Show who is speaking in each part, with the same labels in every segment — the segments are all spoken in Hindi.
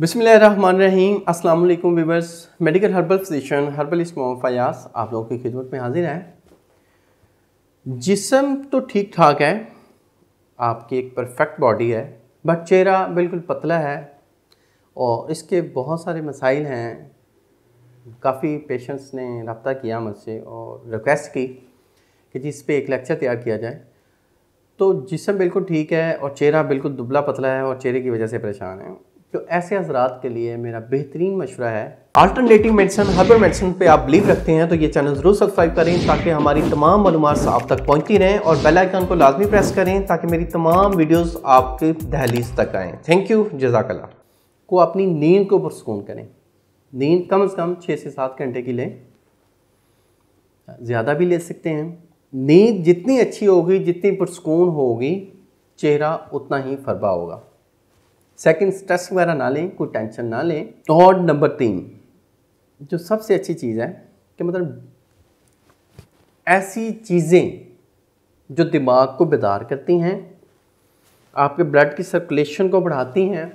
Speaker 1: बिसमीम अस्सलाम वालेकुम viewers medical herbal physician herbal Mohammad Fayaz आप लोगों की खिदमत में हाजिर हैं जिसम तो ठीक ठाक है आपकी एक परफेक्ट बॉडी है बट चेहरा बिल्कुल पतला है और इसके बहुत सारे मसाइल हैं काफ़ी पेशेंट्स ने रब्ता किया मुझसे और रिक्वेस्ट की कि जिस पे एक लेक्चर तैयार किया जाए तो जिसम बिल्कुल ठीक है और चेहरा बिल्कुल दुबला पतला है और चेहरे की वजह से परेशान है तो ऐसे हजरात के लिए मेरा बेहतरीन मशवरा है अल्टरनेटिव मेडिसिन हर्बल मेडिसिन पे आप बिलीव रखते हैं तो ये चैनल ज़रूर सब्सक्राइब करें ताकि हमारी तमाम मालूम आप तक पहुंचती रहें और बेल आइकन को लाजमी प्रेस करें ताकि मेरी तमाम वीडियोस आपके दहलीज तक आएँ थैंक यू जजाकला को अपनी नींद को पुरस्कून करें नींद कम अज कम छः से सात घंटे की लें ज़्यादा भी ले सकते हैं नींद जितनी अच्छी होगी जितनी पुरस्कून होगी चेहरा उतना ही फरबा होगा सेकंड स्ट्रेस वगैरह ना लें कोई टेंशन ना लें और नंबर तीन जो सबसे अच्छी चीज़ है कि मतलब ऐसी चीज़ें जो दिमाग को बेदार करती हैं आपके ब्लड की सर्कुलेशन को बढ़ाती हैं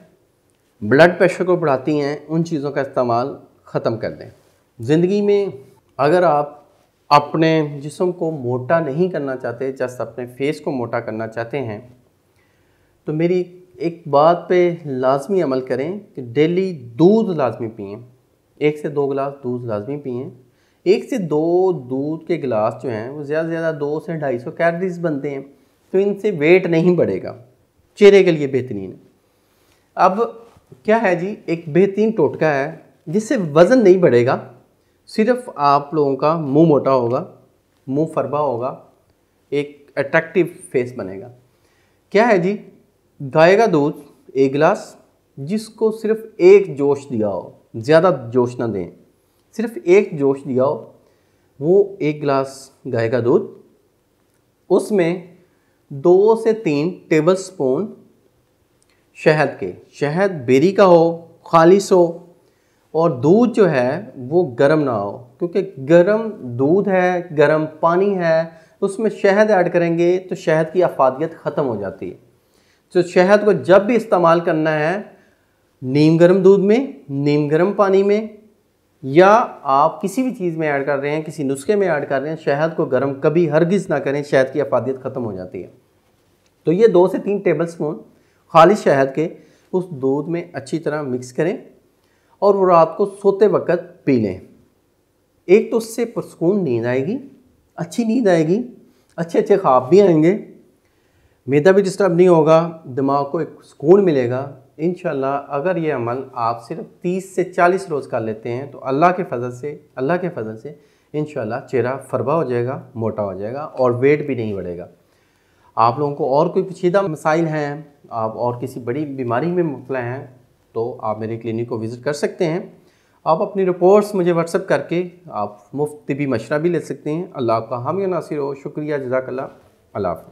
Speaker 1: ब्लड प्रेशर को बढ़ाती हैं उन चीज़ों का इस्तेमाल ख़त्म कर दें ज़िंदगी में अगर आप अपने जिसम को मोटा नहीं करना चाहते जस्ट अपने फेस को मोटा करना चाहते हैं तो मेरी एक बात पे लाजमी अमल करें कि डेली दूध लाजमी पिए एक से दो गिलास दूध लाजमी पिए एक से दो दूध के गिलास जो हैं वो ज़्यादा से ज़्यादा दो से ढाई सौ कैलरीज बनते हैं तो इनसे वेट नहीं बढ़ेगा चेहरे के लिए बेहतरीन है अब क्या है जी एक बेहतरीन टोटका है जिससे वज़न नहीं बढ़ेगा सिर्फ आप लोगों का मुंह मोटा होगा मुंह फरबा होगा एक अट्रैक्टिव फेस बनेगा क्या है जी गाय का दूध एक गिलास जिसको सिर्फ एक जोश दिया हो ज़्यादा जोश ना दें सिर्फ एक जोश दिया हो वो एक गिलास गाय का दूध उसमें दो से तीन टेबल स्पून शहद के शहद बेरी का हो खालिश हो और दूध जो है वो गर्म ना हो क्योंकि गर्म दूध है गर्म पानी है उसमें शहद ऐड करेंगे तो शहद की अफादियत ख़त्म हो जाती है तो शहद को जब भी इस्तेमाल करना है नीम गर्म दूध में नीम गर्म पानी में या आप किसी भी चीज़ में ऐड कर रहे हैं किसी नुस्खे में ऐड कर रहे हैं शहद को गर्म कभी हरगिज़ ना करें शहद की अफादियत ख़त्म हो जाती है तो ये दो से तीन टेबल स्पून खालिद शहद के उस दूध में अच्छी तरह मिक्स करें और वो रात को सोते वक्त पी लें एक तो उससे पुरस्कून नींद आएगी अच्छी नींद आएगी अच्छे अच्छे ख्वाब भी आएंगे मेदा भी डिस्टर्ब नहीं होगा दिमाग को एक सुकून मिलेगा इन अगर ये अमल आप सिर्फ 30 से 40 रोज़ कर लेते हैं तो अल्लाह के फजल से अल्लाह के फजल से इन चेहरा फरबा हो जाएगा मोटा हो जाएगा और वेट भी नहीं बढ़ेगा आप लोगों को और कोई पेचीदा मसाइल हैं आप और किसी बड़ी बीमारी में मुबला हैं तो आप मेरे क्लिनिक को विज़िट कर सकते हैं आप अपनी रिपोर्ट्स मुझे व्हाट्सअप करके आप मुफ्त तबी मशरा भी ले सकते हैं अल्लाह आपका हम यह नासिर हो शुक्रिया जजाकल्ला अल्लाह